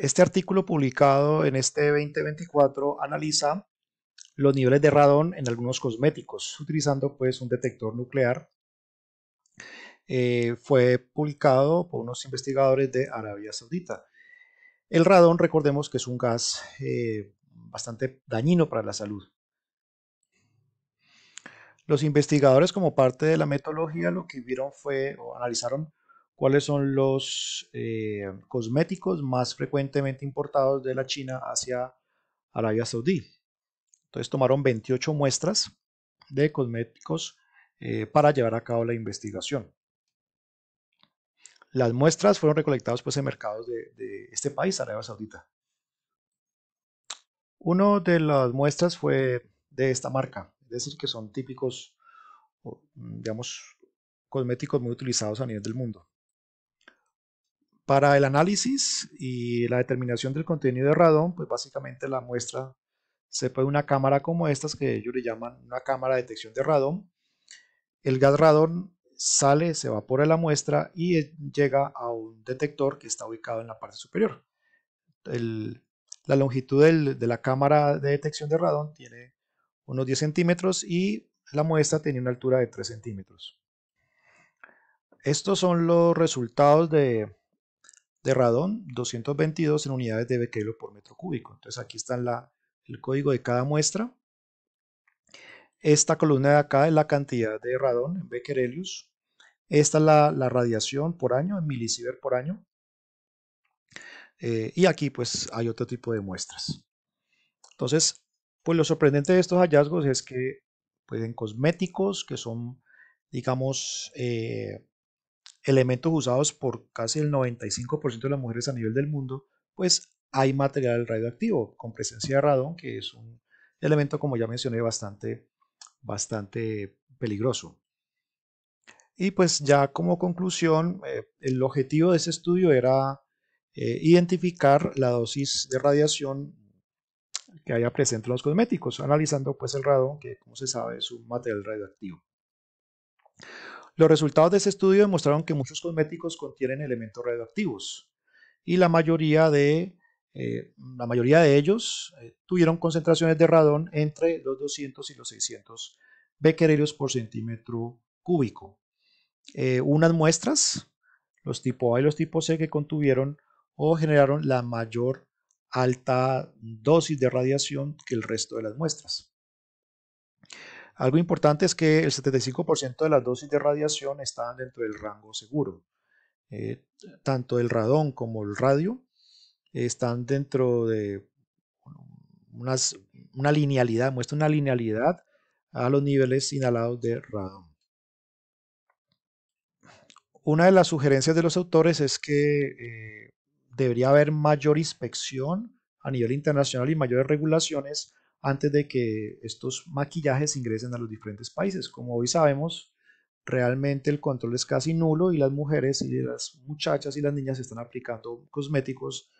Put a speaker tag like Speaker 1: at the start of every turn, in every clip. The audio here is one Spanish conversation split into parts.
Speaker 1: Este artículo publicado en este 2024 analiza los niveles de radón en algunos cosméticos, utilizando pues un detector nuclear. Eh, fue publicado por unos investigadores de Arabia Saudita. El radón, recordemos que es un gas eh, bastante dañino para la salud. Los investigadores, como parte de la metodología, lo que vieron fue, o analizaron cuáles son los eh, cosméticos más frecuentemente importados de la China hacia Arabia Saudí. Entonces tomaron 28 muestras de cosméticos eh, para llevar a cabo la investigación. Las muestras fueron recolectadas pues, en mercados de, este país, Arabia Saudita. Una de las muestras fue de esta marca, es decir, que son típicos, digamos, cosméticos muy utilizados a nivel del mundo. Para el análisis y la determinación del contenido de radón, pues básicamente la muestra se puede una cámara como estas que ellos le llaman una cámara de detección de radón. El gas radón sale, se evapora la muestra y eh, llega a un detector que está ubicado en la parte superior. la longitud de la cámara de detección de radón tiene unos 10 centímetros y la muestra tenía una altura de 3 centímetros. Estos son los resultados de, de radón, 222 en unidades de becquerel por metro cúbico. Entonces aquí está la, el código de cada muestra. Esta columna de acá es la cantidad de radón en becquerelius. Esta es la, radiación por año, en milisievert por año. Eh, y aquí pues hay otro tipo de muestras. Entonces, pues lo sorprendente de estos hallazgos es que pueden cosméticos que son, digamos, eh, elementos usados por casi el 95% de las mujeres a nivel del mundo, pues hay material radioactivo con presencia de radón, que es un elemento, como ya mencioné, bastante, bastante peligroso. Y pues ya como conclusión, eh, el objetivo de ese estudio era eh, identificar la dosis de radiación que haya presente en los cosméticos, analizando pues el radón, que como se sabe es un material radioactivo. Los resultados de este estudio demostraron que muchos cosméticos contienen elementos radioactivos y la mayoría de, eh, la mayoría de ellos eh, tuvieron concentraciones de radón entre los 200 y los 600 becquerelios por centímetro cúbico. Eh, unas muestras, los tipo A y los tipo C que contuvieron o generaron la mayor alta dosis de radiación que el resto de las muestras. Algo importante es que el 75% de las dosis de radiación están dentro del rango seguro. Eh, tanto el radón como el radio están dentro de una linealidad, muestra una linealidad a los niveles inhalados de radón. Una de las sugerencias de los autores es que eh, debería haber mayor inspección a nivel internacional y mayores regulaciones antes de que estos maquillajes ingresen a los diferentes países. Como hoy sabemos, realmente el control es casi nulo y las mujeres y las muchachas y las niñas están aplicando cosméticos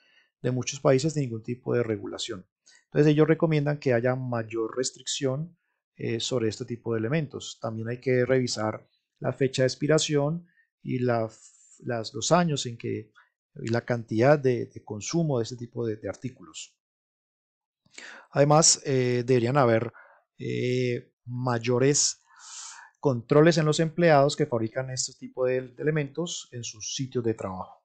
Speaker 1: de muchos países sin ningún tipo de regulación. Entonces ellos recomiendan que haya mayor restricción eh, sobre este tipo de elementos. También hay que revisar la fecha de expiración y las, los años en que y la cantidad de, consumo de este tipo de artículos. Además, eh, deberían haber eh, mayores controles en los empleados que fabrican este tipo de elementos en sus sitios de trabajo.